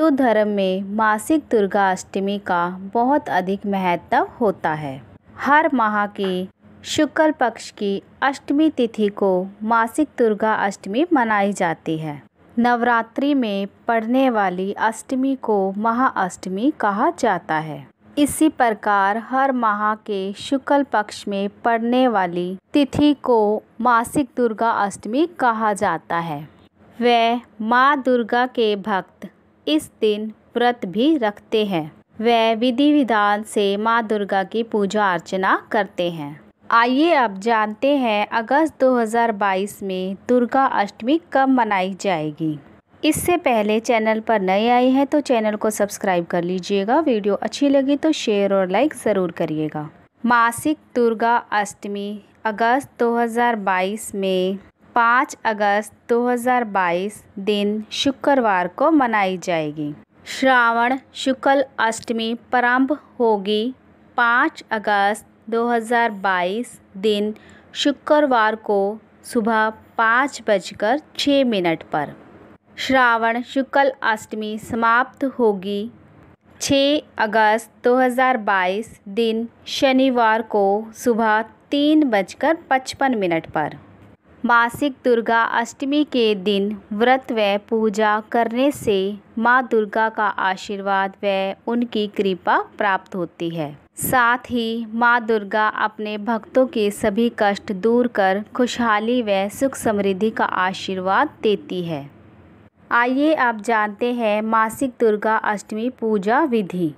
हिंदू धर्म में मासिक दुर्गा अष्टमी का बहुत अधिक महत्व होता है हर माह के शुक्ल पक्ष की अष्टमी तिथि को मासिक दुर्गा अष्टमी मनाई जाती है नवरात्रि में पड़ने वाली अष्टमी को महाअष्टमी कहा जाता है इसी प्रकार हर माह के शुक्ल पक्ष में पड़ने वाली तिथि को मासिक दुर्गा अष्टमी कहा जाता है वह माँ दुर्गा के भक्त इस दिन व्रत भी रखते हैं वह विधि विधान से माँ दुर्गा की पूजा अर्चना करते हैं आइए अब जानते हैं अगस्त 2022 में दुर्गा अष्टमी कब मनाई जाएगी इससे पहले चैनल पर नए आए हैं तो चैनल को सब्सक्राइब कर लीजिएगा वीडियो अच्छी लगी तो शेयर और लाइक ज़रूर करिएगा मासिक दुर्गा अष्टमी अगस्त 2022 में पाँच अगस्त 2022 दिन शुक्रवार को मनाई जाएगी श्रावण शुक्ल अष्टमी प्रारंभ होगी पाँच अगस्त 2022 दिन शुक्रवार को सुबह पाँच बजकर छः मिनट पर श्रावण शुक्ल अष्टमी समाप्त होगी छः अगस्त 2022 दिन शनिवार को सुबह तीन बजकर पचपन मिनट पर मासिक दुर्गा अष्टमी के दिन व्रत व पूजा करने से माँ दुर्गा का आशीर्वाद व उनकी कृपा प्राप्त होती है साथ ही माँ दुर्गा अपने भक्तों के सभी कष्ट दूर कर खुशहाली व सुख समृद्धि का आशीर्वाद देती है आइए आप जानते हैं मासिक दुर्गा अष्टमी पूजा विधि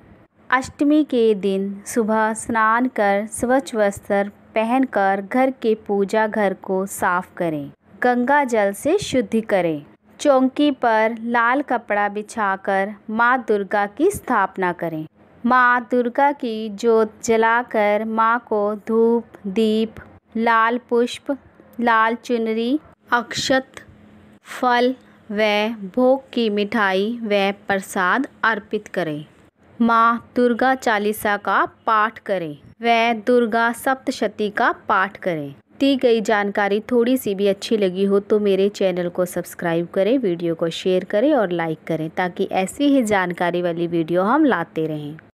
अष्टमी के दिन सुबह स्नान कर स्वच्छ वस्त्र पहनकर घर के पूजा घर को साफ करें गंगा जल से शुद्धि करें चौकी पर लाल कपड़ा बिछाकर माँ दुर्गा की स्थापना करें माँ दुर्गा की जोत जलाकर माँ को धूप दीप लाल पुष्प लाल चुनरी अक्षत फल व भोग की मिठाई व प्रसाद अर्पित करें माँ दुर्गा चालीसा का पाठ करें व दुर्गा सप्तशती का पाठ करें दी गई जानकारी थोड़ी सी भी अच्छी लगी हो तो मेरे चैनल को सब्सक्राइब करें वीडियो को शेयर करें और लाइक करें ताकि ऐसी ही जानकारी वाली वीडियो हम लाते रहें